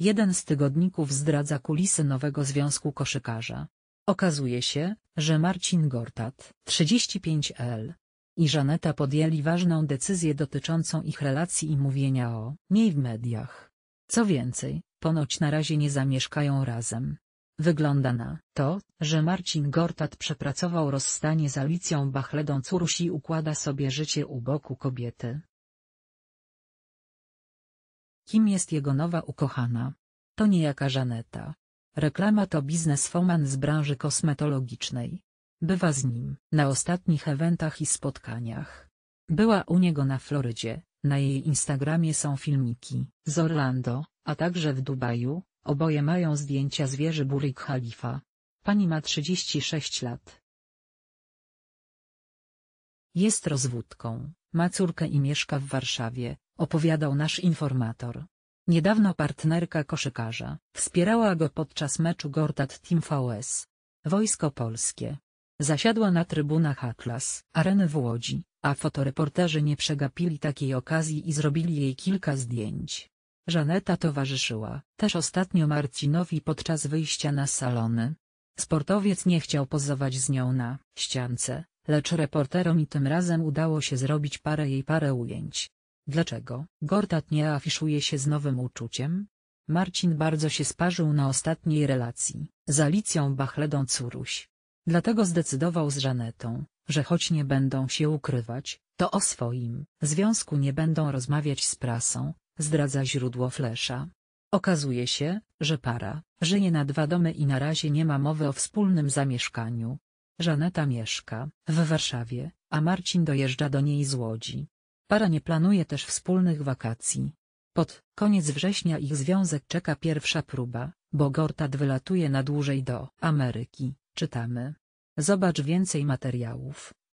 Jeden z tygodników zdradza kulisy nowego związku koszykarza. Okazuje się, że Marcin Gortat, 35L, i Żaneta podjęli ważną decyzję dotyczącą ich relacji i mówienia o niej w mediach. Co więcej, ponoć na razie nie zamieszkają razem. Wygląda na to, że Marcin Gortat przepracował rozstanie z Alicją Bachledą Curuś i układa sobie życie u boku kobiety. Kim jest jego nowa ukochana? To niejaka Żaneta. Reklama to bizneswoman z branży kosmetologicznej. Bywa z nim na ostatnich eventach i spotkaniach. Była u niego na Florydzie, na jej Instagramie są filmiki z Orlando, a także w Dubaju, oboje mają zdjęcia z wieży Burj Khalifa. Pani ma 36 lat. Jest rozwódką, ma córkę i mieszka w Warszawie opowiadał nasz informator. Niedawno partnerka koszykarza wspierała go podczas meczu Gortat Team VS. Wojsko Polskie. Zasiadła na trybunach Atlas, areny w Łodzi, a fotoreporterzy nie przegapili takiej okazji i zrobili jej kilka zdjęć. Żaneta towarzyszyła też ostatnio Marcinowi podczas wyjścia na salony. Sportowiec nie chciał pozować z nią na ściance, lecz reporterom i tym razem udało się zrobić parę jej parę ujęć. Dlaczego Gortat nie afiszuje się z nowym uczuciem? Marcin bardzo się sparzył na ostatniej relacji, z Alicją Bachledą Curuś. Dlatego zdecydował z Żanetą, że choć nie będą się ukrywać, to o swoim związku nie będą rozmawiać z prasą, zdradza źródło Flesza. Okazuje się, że para żyje na dwa domy i na razie nie ma mowy o wspólnym zamieszkaniu. Żaneta mieszka w Warszawie, a Marcin dojeżdża do niej z Łodzi. Para nie planuje też wspólnych wakacji. Pod koniec września ich związek czeka pierwsza próba, bo Gortat wylatuje na dłużej do Ameryki, czytamy. Zobacz więcej materiałów.